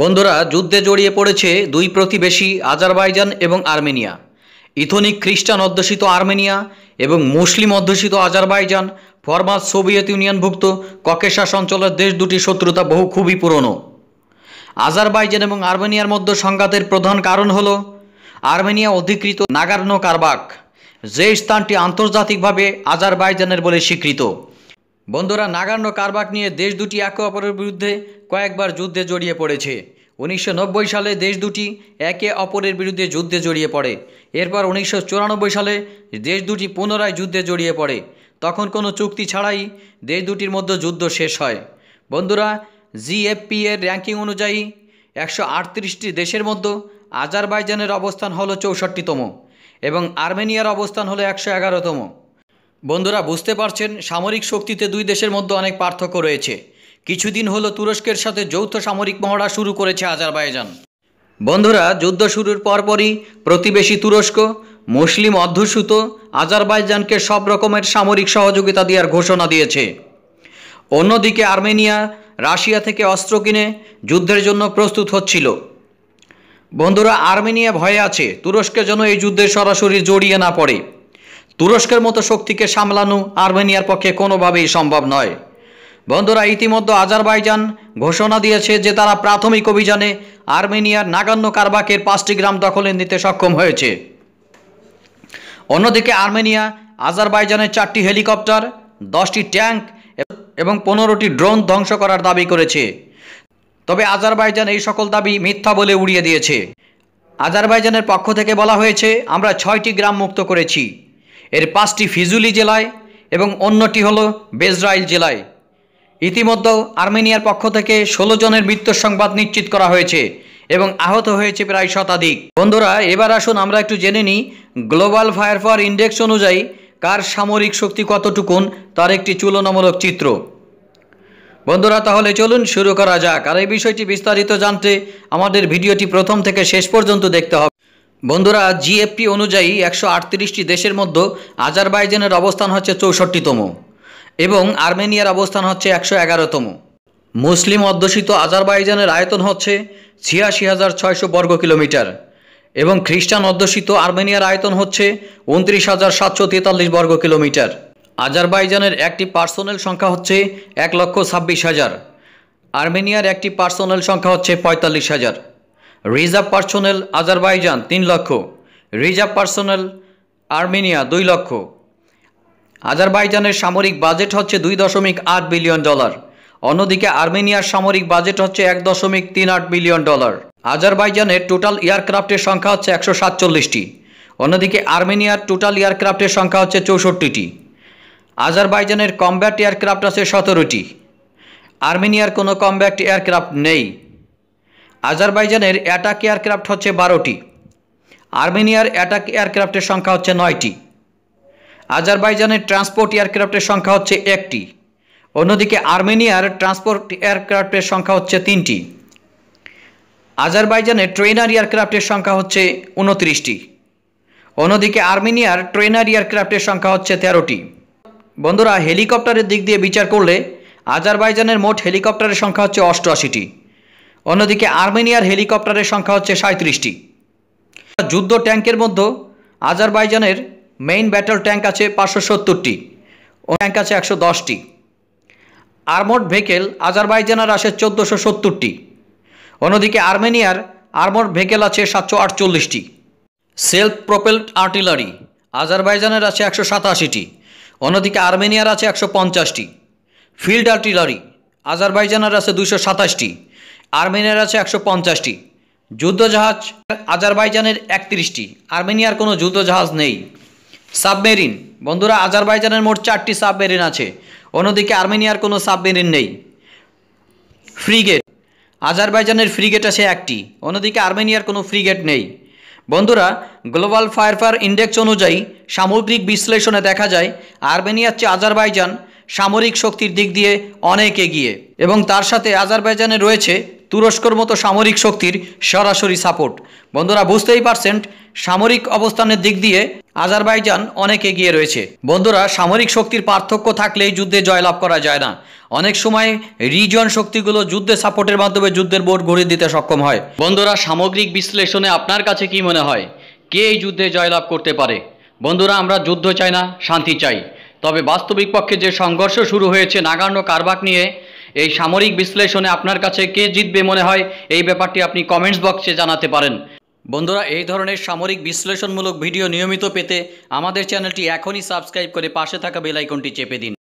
বন্ধুরা যুদ্ধে জড়িয়ে পড়েছে দুই প্রতিবেশী আজারবাইজান এবং আর্মেনিয়া ইথনিক খ্রিস্টান অধ্যুষিত আর্মেনিয়া এবং মুসলিম অধ্যুষিত আজারবাইজান ফরমার সোভিয়েত ইউনিয়নভুক্ত ককেশাস অঞ্চলের দেশ দুটি শত্রুতা বহু খুবই পুরনো আজারবাইজান এবং আর্মেনিয়ার মধ্যে সংঘাতের প্রধান কারণ হল আর্মেনিয়া অধিকৃত নাগার্নো কারবাক যে স্থানটি আন্তর্জাতিকভাবে আজারবাইজানের বলে স্বীকৃত বন্ধুরা নাগান্য কারবাক নিয়ে দেশ দুটি একে অপরের বিরুদ্ধে কয়েকবার যুদ্ধে জড়িয়ে পড়েছে উনিশশো সালে দেশ দুটি একে অপরের বিরুদ্ধে যুদ্ধে জড়িয়ে পড়ে এরপর উনিশশো সালে দেশ দুটি পুনরায় যুদ্ধে জড়িয়ে পড়ে তখন কোনো চুক্তি ছাড়াই দেশ দুটির মধ্যে যুদ্ধ শেষ হয় বন্ধুরা জিএফপি এর র্যাঙ্কিং অনুযায়ী একশো দেশের মধ্যে আজারবাইজানের অবস্থান হলো চৌষট্টিতম এবং আর্মেনিয়ার অবস্থান হলো একশো এগারোতম বন্ধুরা বুঝতে পারছেন সামরিক শক্তিতে দুই দেশের মধ্যে অনেক পার্থক্য রয়েছে কিছুদিন হলো তুরস্কের সাথে যৌথ সামরিক মহড়া শুরু করেছে আজারবাইজান বন্ধুরা যুদ্ধ শুরুর পরপরই প্রতিবেশী তুরস্ক মুসলিম অধ্যুষিত আজারবাইজানকে সব রকমের সামরিক সহযোগিতা দেওয়ার ঘোষণা দিয়েছে অন্যদিকে আর্মেনিয়া রাশিয়া থেকে অস্ত্র কিনে যুদ্ধের জন্য প্রস্তুত হচ্ছিল বন্ধুরা আর্মেনিয়া ভয়ে আছে তুরস্কে যেন এই যুদ্ধে সরাসরি জড়িয়ে না পড়ে তুরস্কের মতো শক্তিকে সামলানো আর্মেনিয়ার পক্ষে কোনোভাবেই সম্ভব নয় বন্ধুরা ইতিমধ্যে আজারবাইজান ঘোষণা দিয়েছে যে তারা প্রাথমিক অভিযানে আর্মেনিয়ার নাগান্ন কারবাকের পাঁচটি গ্রাম দখলে নিতে সক্ষম হয়েছে অন্যদিকে আর্মেনিয়া আজারবাইজানের চারটি হেলিকপ্টার দশটি ট্যাঙ্ক এবং পনেরোটি ড্রোন ধ্বংস করার দাবি করেছে তবে আজারবাইজান এই সকল দাবি মিথ্যা বলে উড়িয়ে দিয়েছে আজারবাইজানের পক্ষ থেকে বলা হয়েছে আমরা ছয়টি গ্রাম মুক্ত করেছি এর পাঁচটি ফিজুলি জেলায় এবং অন্যটি হল বেজরাইল জেলায় ইতিমধ্যে আর্মেনিয়ার পক্ষ থেকে ষোলো জনের মৃত্যুর সংবাদ নিশ্চিত করা হয়েছে এবং আহত হয়েছে প্রায় শতাধিক বন্ধুরা এবার আসুন আমরা একটু জেনে নিই গ্লোবাল ফায়ার ফার ইন্ডেক্স অনুযায়ী কার সামরিক শক্তি কতটুকুন তার একটি তুলনামূলক চিত্র বন্ধুরা তাহলে চলুন শুরু করা যাক আর এই বিষয়টি বিস্তারিত জানতে আমাদের ভিডিওটি প্রথম থেকে শেষ পর্যন্ত দেখতে হবে বন্ধুরা জিএফপি অনুযায়ী একশো আটত্রিশটি দেশের মধ্যে আজারবাইজানের অবস্থান হচ্ছে চৌষট্টিতম এবং আর্মেনিয়ার অবস্থান হচ্ছে একশো এগারোতম মুসলিম অধ্যুষিত আজারবাইজানের আয়তন হচ্ছে ছিয়াশি হাজার ছয়শো বর্গ কিলোমিটার এবং খ্রিস্টান অধ্যুষিত আর্মেনিয়ার আয়তন হচ্ছে উনত্রিশ হাজার সাতশো তেতাল্লিশ বর্গ কিলোমিটার আজারবাইজানের একটি পার্সোনেল সংখ্যা হচ্ছে এক লক্ষ ছাব্বিশ হাজার আর্মেনিয়ার একটি পার্সোনেল সংখ্যা হচ্ছে পঁয়তাল্লিশ হাজার রিজার্ভ পার্সোনেল আজারবাইজান তিন লক্ষ রিজার্ভ পার্সোনেল আর্মেনিয়া দুই লক্ষ আজারবাইজানের সামরিক বাজেট হচ্ছে দুই দশমিক আট বিলিয়ন ডলার অন্যদিকে আর্মেনিয়ার সামরিক বাজেট হচ্ছে এক দশমিক তিন আট বিলিয়ন ডলার আজারবাইজানের টোটাল এয়ারক্রাফটের সংখ্যা হচ্ছে একশো সাতচল্লিশটি অন্যদিকে আর্মেনিয়ার টোটাল এয়ারক্রাফটের সংখ্যা হচ্ছে চৌষট্টিটি আজারবাইজানের কমব্যাট এয়ারক্রাফট আছে সতেরোটি আর্মেনিয়ার কোনো কমব্যাট এয়ারক্রাফ্ট নেই আজারবাইজানের অ্যাটাক এয়ারক্রাফট হচ্ছে বারোটি আর্মেনিয়ার অ্যাটাক এয়ারক্রাফটের সংখ্যা হচ্ছে নয়টি আজারবাইজানের ট্রান্সপোর্ট এয়ারক্রাফটের সংখ্যা হচ্ছে একটি অন্যদিকে আর্মেনিয়ার ট্রান্সপোর্ট এয়ারক্রাফটের সংখ্যা হচ্ছে তিনটি আজারবাইজানের ট্রেনার এয়ারক্রাফটের সংখ্যা হচ্ছে উনত্রিশটি অন্যদিকে আর্মেনিয়ার ট্রেনার এয়ারক্রাফটের সংখ্যা হচ্ছে তেরোটি বন্ধুরা হেলিকপ্টারের দিক দিয়ে বিচার করলে আজারবাইজানের মোট হেলিকপ্টারের সংখ্যা হচ্ছে অষ্টআশিটি অন্যদিকে আর্মেনিয়ার হেলিকপ্টারের সংখ্যা হচ্ছে সাঁত্রিশটি যুদ্ধ ট্যাঙ্কের মধ্যে আজারবাইজানের মেইন ব্যাটল ট্যাঙ্ক আছে পাঁচশো সত্তরটি ও ট্যাঙ্ক আছে একশো দশটি আর্মড ভেকেল আজারবাইজানের আসে চোদ্দোশো সত্তরটি অন্যদিকে আর্মেনিয়ার আর্মড ভেকেল আছে সাতশো আটচল্লিশটি সেলফ প্রোপেলড আর্টিলারি আজারবাইজানের আছে একশো সাতাশিটি অন্যদিকে আর্মেনিয়ার আছে একশো পঞ্চাশটি ফিল্ড আর্টিলারি আজারবাইজানের আছে দুশো সাতাশটি আর্মেনিয়ার আছে একশো পঞ্চাশটি যুদ্ধজাহাজ আজারবাইজানের একত্রিশটি আর্মেনিয়ার কোনো যুদ্ধজাহাজ নেই সাবমেরিন বন্ধুরা আজারবাইজানের মোট চারটি সাবমেরিন আছে অন্যদিকে আর্মেনিয়ার কোনো সাবমেরিন নেই ফ্রিগেট আজারবাইজানের ফ্রিগেট আছে একটি অন্যদিকে আর্মেনিয়ার কোনো ফ্রিগেট নেই বন্ধুরা গ্লোবাল ফায়ার ইন্ডেক্স অনুযায়ী সামগ্রিক বিশ্লেষণে দেখা যায় আর্মেনিয়ার চেয়ে আজারবাইজান সামরিক শক্তির দিক দিয়ে অনেক এগিয়ে এবং তার সাথে আজারবাইজানে রয়েছে তুরস্কর মতো সামরিক শক্তির সরাসরি সাপোর্ট বন্ধুরা বুঝতেই পারছেন সামরিক অবস্থানের দিক দিয়ে আজারবাইজান অনেক এগিয়ে রয়েছে বন্ধুরা সামরিক শক্তির পার্থক্য থাকলেই যুদ্ধে জয়লাভ করা যায় না অনেক সময় রিজন শক্তিগুলো যুদ্ধে সাপোর্টের মাধ্যমে যুদ্ধের বোর্ড ঘুরে দিতে সক্ষম হয় বন্ধুরা সামগ্রিক বিশ্লেষণে আপনার কাছে কি মনে হয় কে এই যুদ্ধে জয়লাভ করতে পারে বন্ধুরা আমরা যুদ্ধ চাই না শান্তি চাই তবে বাস্তবিক পক্ষে যে সংঘর্ষ শুরু হয়েছে নাগান্ন কারবাক নিয়ে এই সামরিক বিশ্লেষণে আপনার কাছে কে জিতবে মনে হয় এই ব্যাপারটি আপনি কমেন্টস বক্সে জানাতে পারেন বন্ধুরা এই ধরনের সামরিক বিশ্লেষণমূলক ভিডিও নিয়মিত পেতে আমাদের চ্যানেলটি এখনই সাবস্ক্রাইব করে পাশে থাকা বেলাইকনটি চেপে দিন